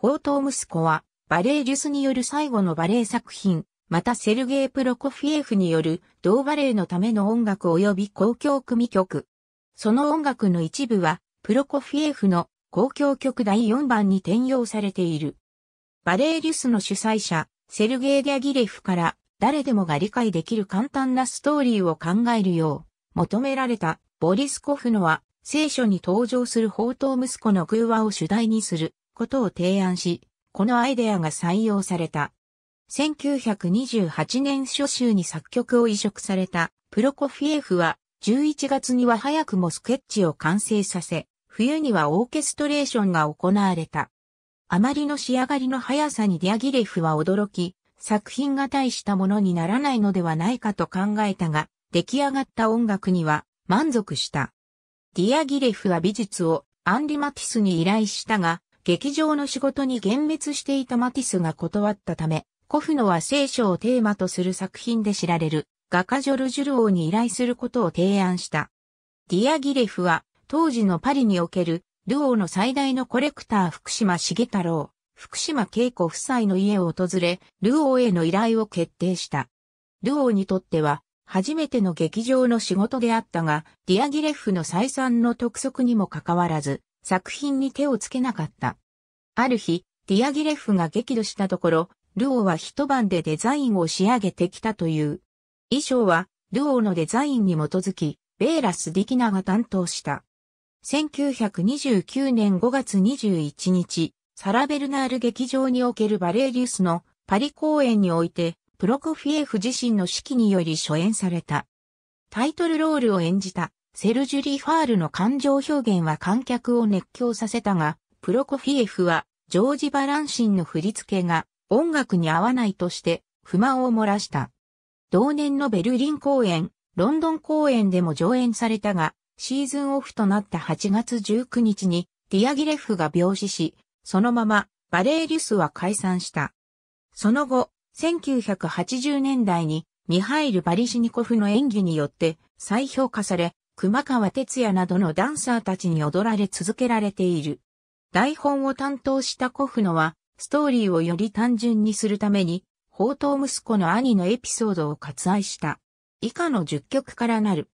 宝刀息子は、バレエリュスによる最後のバレエ作品、またセルゲイ・プロコフィエフによる、同バレエのための音楽及び公共組曲。その音楽の一部は、プロコフィエフの公共曲第4番に転用されている。バレエリュスの主催者、セルゲイ・ギャギレフから誰でもが理解できる簡単なストーリーを考えるよう求められたボリスコフのは聖書に登場する宝刀息子の偶話を主題にすることを提案し、このアイデアが採用された。1928年初秋に作曲を移植されたプロコフィエフは11月には早くもスケッチを完成させ、冬にはオーケストレーションが行われた。あまりの仕上がりの速さにディアギレフは驚き、作品が大したものにならないのではないかと考えたが、出来上がった音楽には満足した。ディアギレフは美術をアンリ・マティスに依頼したが、劇場の仕事に幻滅していたマティスが断ったため、コフノは聖書をテーマとする作品で知られる画家ジョルジュル王に依頼することを提案した。ディアギレフは当時のパリにおけるルオーの最大のコレクター福島茂太郎、福島恵子夫妻の家を訪れ、ルオーへの依頼を決定した。ルオーにとっては初めての劇場の仕事であったが、ディアギレフの再三の督促にもかかわらず、作品に手をつけなかった。ある日、ディアギレフが激怒したところ、ルオーは一晩でデザインを仕上げてきたという。衣装は、ルオーのデザインに基づき、ベーラス・ディキナが担当した。1929年5月21日、サラベルナール劇場におけるバレーリウスのパリ公演において、プロコフィエフ自身の指揮により初演された。タイトルロールを演じたセルジュ・リファールの感情表現は観客を熱狂させたが、プロコフィエフは、ジョージ・バランシンの振り付けが音楽に合わないとして不満を漏らした。同年のベルリン公演、ロンドン公演でも上演されたが、シーズンオフとなった8月19日にディアギレフが病死し、そのままバレーリュスは解散した。その後、1980年代にミハイル・バリシニコフの演技によって再評価され、熊川哲也などのダンサーたちに踊られ続けられている。台本を担当したコフノは、ストーリーをより単純にするために、宝刀息子の兄のエピソードを割愛した。以下の10曲からなる。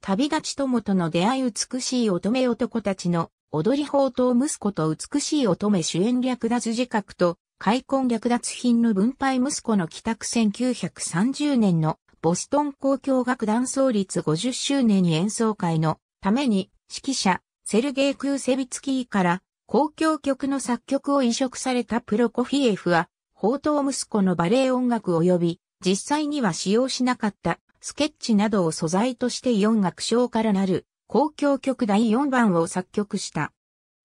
旅立ち友との出会い美しい乙女男たちの踊り宝刀息子と美しい乙女主演略奪自覚と開墾略奪品の分配息子の帰宅1930年のボストン交響楽団創立50周年演奏会のために指揮者セルゲイ・クーセビツキーから公共曲の作曲を移植されたプロコフィエフは、宝刀息子のバレエ音楽及び実際には使用しなかったスケッチなどを素材として4楽章からなる公共曲第4番を作曲した。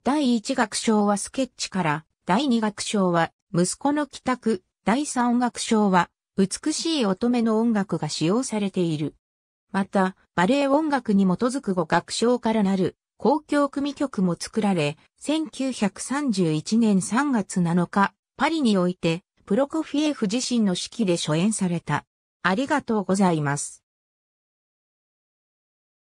第1楽章はスケッチから、第2楽章は息子の帰宅、第3楽章は美しい乙女の音楽が使用されている。また、バレエ音楽に基づく語学章からなる公共組曲も作られ、1931年3月7日、パリにおいて、プロコフィエフ自身の指揮で初演された。ありがとうございます。